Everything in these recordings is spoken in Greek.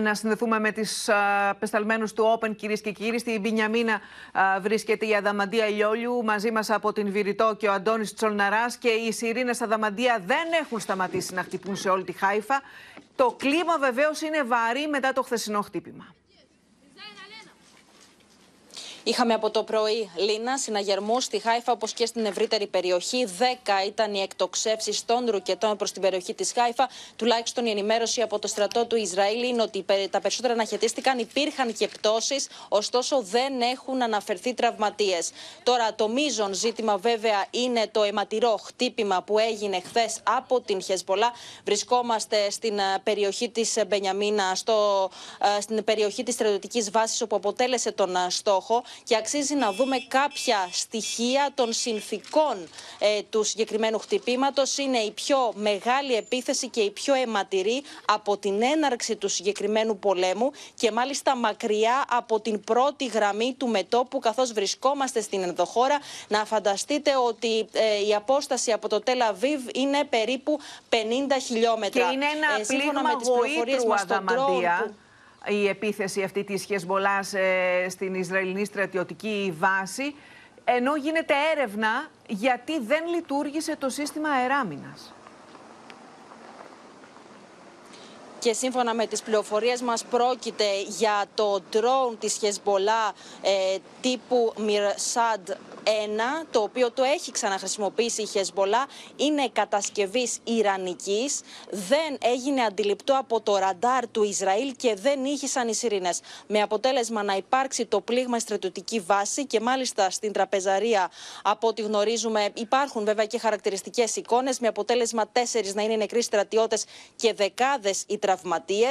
να συνδεθούμε με τις πεσταλμένους του Open κυρίες και κύριοι. Στην Πινιαμίνα βρίσκεται η Αδαμαντία Λιόλιου μαζί μας από την Βηρητό και ο Αντώνης Τσολναράς και οι σιρήνες Αδαμαντία δεν έχουν σταματήσει να χτυπούν σε όλη τη Χάιφα. Το κλίμα βεβαίως είναι βαρύ μετά το χθεσινό χτύπημα. Είχαμε από το πρωί Λίνα, συναγερμού στη Χάιφα όπως και στην ευρύτερη περιοχή. Δέκα ήταν οι εκτοξεύσεις των ρουκετών προς την περιοχή της Χάιφα. Τουλάχιστον η ενημέρωση από το στρατό του Ισραήλ είναι ότι τα περισσότερα αναχαιτίστηκαν. Υπήρχαν και πτώσεις, ωστόσο δεν έχουν αναφερθεί τραυματίες. Τώρα, το μείζον ζήτημα βέβαια είναι το αιματηρό χτύπημα που έγινε χθες από την Χεσπολά. Βρισκόμαστε στην ε, περιοχή της ε, Μπενιαμίνα, στο, ε, στην περιοχή της στρατιωτικής βάσης όπου αποτέλεσε τον στόχο και αξίζει να δούμε κάποια στοιχεία των συνθήκων ε, του συγκεκριμένου χτυπήματος. Είναι η πιο μεγάλη επίθεση και η πιο αιματηρή από την έναρξη του συγκεκριμένου πολέμου και μάλιστα μακριά από την πρώτη γραμμή του μετόπου, καθώς βρισκόμαστε στην ενδοχώρα. Να φανταστείτε ότι ε, η απόσταση από το Τελαβίβ είναι περίπου 50 χιλιόμετρα. Και είναι ένα ε, πλήγμα γοήτρου, η επίθεση αυτή της Χεσμολάς ε, στην Ισραηλινή στρατιωτική βάση, ενώ γίνεται έρευνα γιατί δεν λειτουργήσε το σύστημα αεράμινας. και σύμφωνα με τις πληροφορίες μας πρόκειται για το drone της Χεσμολά τύπου Μυρσάντ 1, το οποίο το έχει ξαναχρησιμοποιήσει η Χεσμολά, είναι κατασκευής Ιρανικής, δεν έγινε αντιληπτό από το ραντάρ του Ισραήλ και δεν ήχησαν οι σιρήνες. Με αποτέλεσμα να υπάρξει το πλήγμα στρατιωτική βάση και μάλιστα στην τραπεζαρία, από ό,τι γνωρίζουμε, υπάρχουν βέβαια και χαρακτηριστικές εικόνες, με αποτέλεσμα τέσσερις να είναι νεκροί στρατιώτες και δεκάδες οι τραυματίε.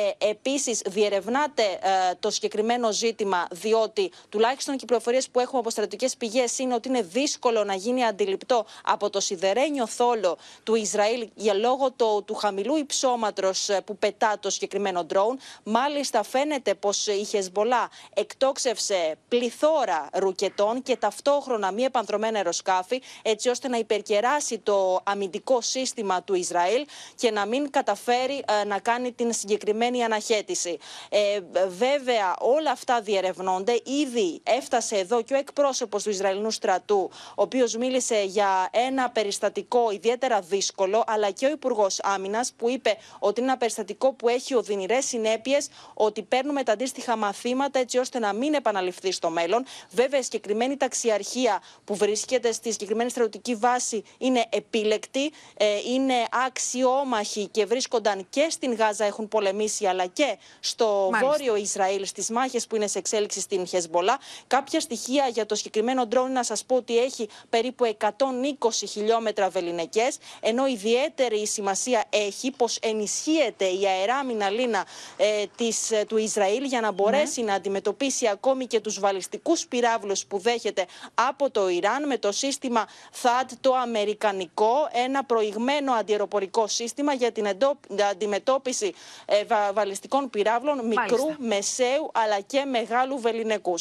Ε, Επίσης, διερευνάται ε, το συγκεκριμένο ζήτημα, διότι τουλάχιστον οι πληροφορίες που έχουμε από στρατιωτικές πηγές είναι ότι είναι δύσκολο να γίνει αντιληπτό από το σιδερένιο θόλο του Ισραήλ για λόγω το, του χαμηλού υψώματο ε, που πετά το συγκεκριμένο ντρόουν. Μάλιστα, φαίνεται πως η Χεσμολά εκτόξευσε πληθώρα ρουκετών και ταυτόχρονα μη επανδρομένα αεροσκάφη, έτσι ώστε να υπερκεράσει το αμυντικό σύστημα του Ισραήλ και να μην καταφέρει ε, να κάνει την συγκεκριμένη αναχέτηση. Ε, βέβαια, όλα αυτά διερευνώνται. Ήδη έφτασε εδώ και ο εκπρόσωπος του Ισραηλινού στρατού, ο οποίος μίλησε για ένα περιστατικό ιδιαίτερα δύσκολο, αλλά και ο Υπουργός Άμυνας, που είπε ότι είναι ένα περιστατικό που έχει οδυνηρές συνέπειες, ότι παίρνουμε τα αντίστοιχα μαθήματα έτσι ώστε να μην επαναληφθεί στο μέλλον. Βέβαια, η συγκεκριμένη ταξιαρχία που βρίσκεται στη συγκεκριμένη στρατιωτική βάση είναι επίλεκτη, ε, είναι αξιόμαχη και βρίσκονταν και στην Γάζα έχουν πολεμήσει, αλλά και στο Μάλιστα. βόρειο Ισραήλ, στις μάχες που είναι σε εξέλιξη στην Χεσμολά. Κάποια στοιχεία για το συγκεκριμένο ντρόν να σας πω ότι έχει περίπου 120 χιλιόμετρα βεληνικές, ενώ ιδιαίτερη σημασία έχει πως ενισχύεται η αεράμινα λίνα ε, ε, του Ισραήλ για να μπορέσει ναι. να αντιμετωπίσει ακόμη και τους βαλιστικούς πυράβλους που δέχεται από το Ιράν με το σύστημα THAAD το αμερικανικό, ένα προηγμένο αντιεροπορικό σύστημα για την εντόπιση επιτόπιση ε, βαλιστικών πυράβλων μικρού, μεσαίου αλλά και μεγάλου βεληνικούς.